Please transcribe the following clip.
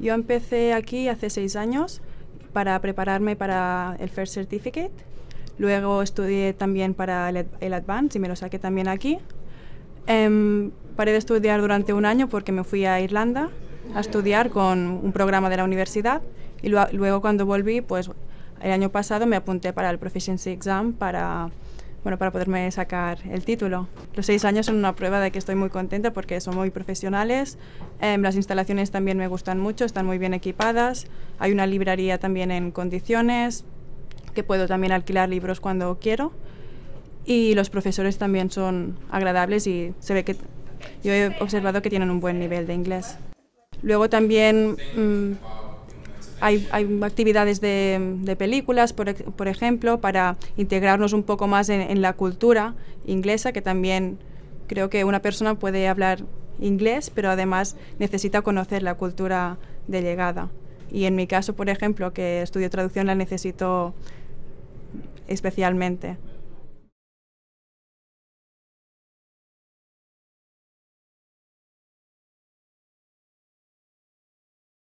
Yo empecé aquí hace seis años para prepararme para el First Certificate. Luego estudié también para el, el Advanced y me lo saqué también aquí. Em, paré de estudiar durante un año porque me fui a Irlanda a estudiar con un programa de la universidad y luego cuando volví, pues el año pasado me apunté para el Proficiency Exam para bueno, para poderme sacar el título. Los seis años son una prueba de que estoy muy contenta porque son muy profesionales, em, las instalaciones también me gustan mucho, están muy bien equipadas, hay una librería también en condiciones, que puedo también alquilar libros cuando quiero y los profesores también son agradables y se ve que yo he observado que tienen un buen nivel de inglés. Luego también... Mm, hay, actividades de, películas, por, ejemplo, para integrarnos un poco más en la cultura inglesa, que también creo que una persona puede hablar inglés, pero además necesita conocer la cultura de llegada. Y en mi caso, por ejemplo, que estudio traducción, la necesito especialmente.